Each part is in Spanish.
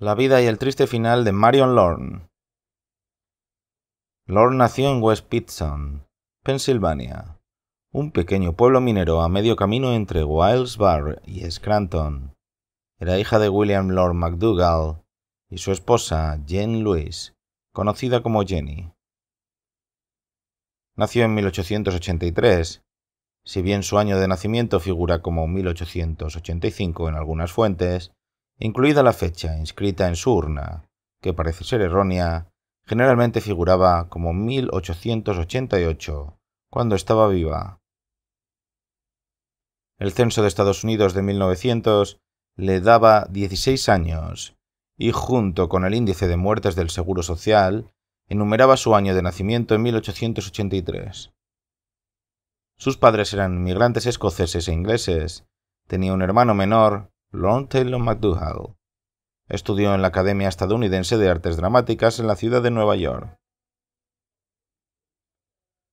La vida y el triste final de Marion Lorne. Lorne nació en West Pittston, Pensilvania, un pequeño pueblo minero a medio camino entre Bar y Scranton. Era hija de William Lorne McDougall y su esposa Jane Lewis, conocida como Jenny. Nació en 1883, si bien su año de nacimiento figura como 1885 en algunas fuentes, incluida la fecha inscrita en su urna, que parece ser errónea, generalmente figuraba como 1888, cuando estaba viva. El censo de Estados Unidos de 1900 le daba 16 años y junto con el índice de muertes del Seguro Social enumeraba su año de nacimiento en 1883. Sus padres eran inmigrantes escoceses e ingleses, tenía un hermano menor Lorne Taylor McDougall. Estudió en la Academia Estadounidense de Artes Dramáticas en la ciudad de Nueva York.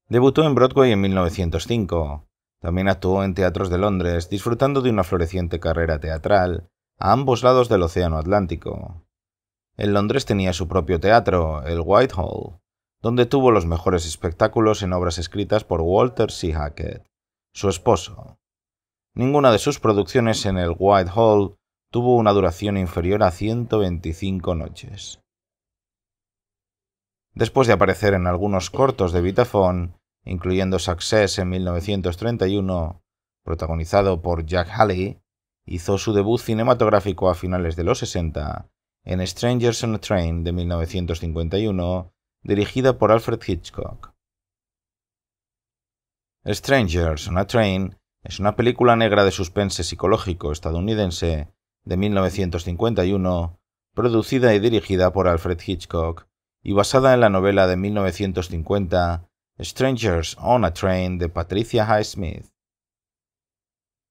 Debutó en Broadway en 1905. También actuó en teatros de Londres, disfrutando de una floreciente carrera teatral a ambos lados del Océano Atlántico. En Londres tenía su propio teatro, el Whitehall, donde tuvo los mejores espectáculos en obras escritas por Walter C. Hackett, su esposo. Ninguna de sus producciones en el Whitehall tuvo una duración inferior a 125 noches. Después de aparecer en algunos cortos de Vitaphone, incluyendo Success en 1931, protagonizado por Jack Halley, hizo su debut cinematográfico a finales de los 60 en Strangers on a Train de 1951, dirigida por Alfred Hitchcock. Strangers on a Train es una película negra de suspense psicológico estadounidense de 1951, producida y dirigida por Alfred Hitchcock, y basada en la novela de 1950 Strangers on a Train de Patricia Highsmith.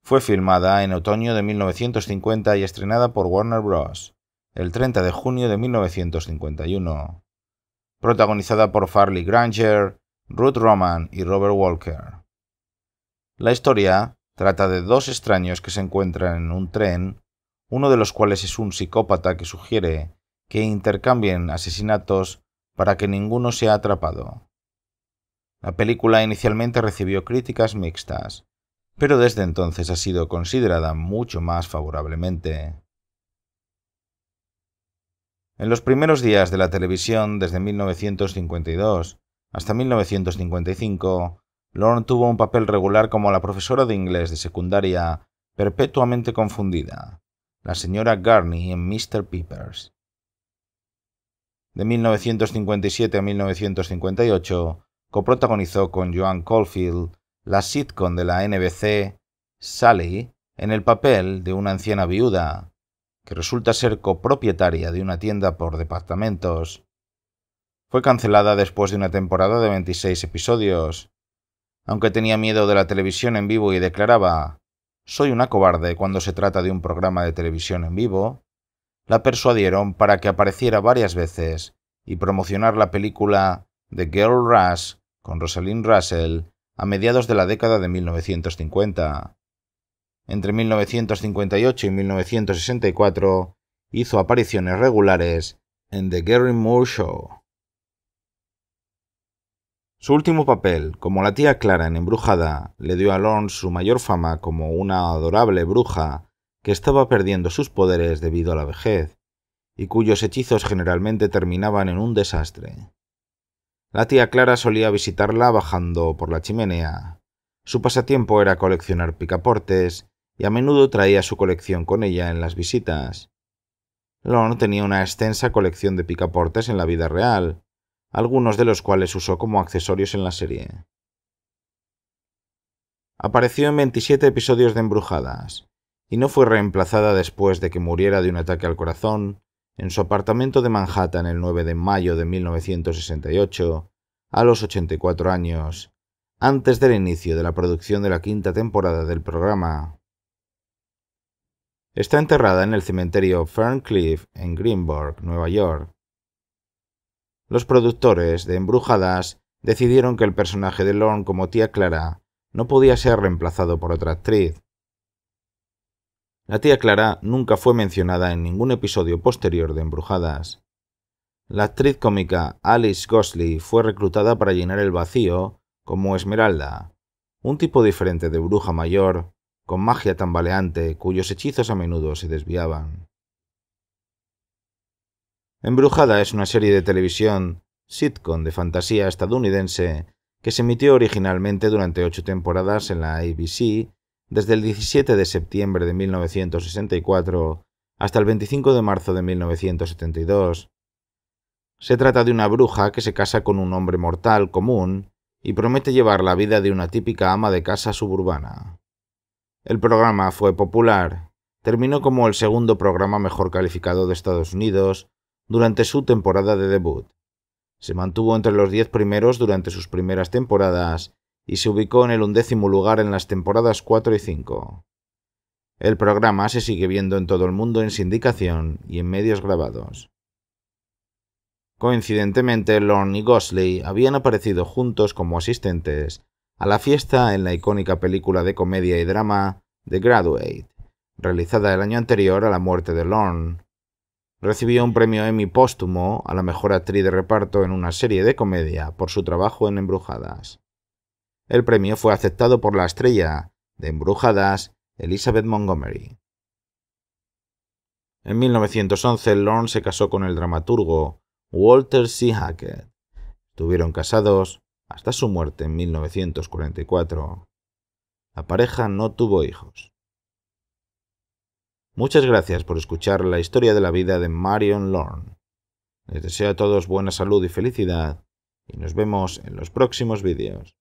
Fue filmada en otoño de 1950 y estrenada por Warner Bros. el 30 de junio de 1951. Protagonizada por Farley Granger, Ruth Roman y Robert Walker. La historia trata de dos extraños que se encuentran en un tren, uno de los cuales es un psicópata que sugiere que intercambien asesinatos para que ninguno sea atrapado. La película inicialmente recibió críticas mixtas, pero desde entonces ha sido considerada mucho más favorablemente. En los primeros días de la televisión desde 1952 hasta 1955, Lorne tuvo un papel regular como la profesora de inglés de secundaria perpetuamente confundida, la señora Garney en Mr. Peepers. De 1957 a 1958, coprotagonizó con Joan Caulfield la sitcom de la NBC Sally en el papel de una anciana viuda que resulta ser copropietaria de una tienda por departamentos. Fue cancelada después de una temporada de 26 episodios, aunque tenía miedo de la televisión en vivo y declaraba Soy una cobarde cuando se trata de un programa de televisión en vivo, la persuadieron para que apareciera varias veces y promocionar la película The Girl Rush con Rosalind Russell a mediados de la década de 1950. Entre 1958 y 1964 hizo apariciones regulares en The Gary Moore Show. Su último papel como la tía Clara en Embrujada le dio a Lorne su mayor fama como una adorable bruja que estaba perdiendo sus poderes debido a la vejez, y cuyos hechizos generalmente terminaban en un desastre. La tía Clara solía visitarla bajando por la chimenea. Su pasatiempo era coleccionar picaportes, y a menudo traía su colección con ella en las visitas. Lorne tenía una extensa colección de picaportes en la vida real, algunos de los cuales usó como accesorios en la serie. Apareció en 27 episodios de Embrujadas, y no fue reemplazada después de que muriera de un ataque al corazón en su apartamento de Manhattan el 9 de mayo de 1968, a los 84 años, antes del inicio de la producción de la quinta temporada del programa. Está enterrada en el cementerio Ferncliff en Greenburg, Nueva York, los productores de Embrujadas decidieron que el personaje de Lorne como tía Clara no podía ser reemplazado por otra actriz. La tía Clara nunca fue mencionada en ningún episodio posterior de Embrujadas. La actriz cómica Alice Gosley fue reclutada para llenar el vacío como Esmeralda, un tipo diferente de bruja mayor, con magia tambaleante cuyos hechizos a menudo se desviaban. Embrujada es una serie de televisión sitcom de fantasía estadounidense que se emitió originalmente durante ocho temporadas en la ABC desde el 17 de septiembre de 1964 hasta el 25 de marzo de 1972. Se trata de una bruja que se casa con un hombre mortal común y promete llevar la vida de una típica ama de casa suburbana. El programa fue popular, terminó como el segundo programa mejor calificado de Estados Unidos durante su temporada de debut. Se mantuvo entre los 10 primeros durante sus primeras temporadas y se ubicó en el undécimo lugar en las temporadas 4 y 5. El programa se sigue viendo en todo el mundo en sindicación y en medios grabados. Coincidentemente, Lorne y Gosley habían aparecido juntos como asistentes a la fiesta en la icónica película de comedia y drama The Graduate, realizada el año anterior a la muerte de Lorne, Recibió un premio Emmy póstumo a la mejor actriz de reparto en una serie de comedia por su trabajo en Embrujadas. El premio fue aceptado por la estrella de Embrujadas, Elizabeth Montgomery. En 1911, Lorne se casó con el dramaturgo Walter C. Hackett. Estuvieron casados hasta su muerte en 1944. La pareja no tuvo hijos. Muchas gracias por escuchar la historia de la vida de Marion Lorne. Les deseo a todos buena salud y felicidad, y nos vemos en los próximos vídeos.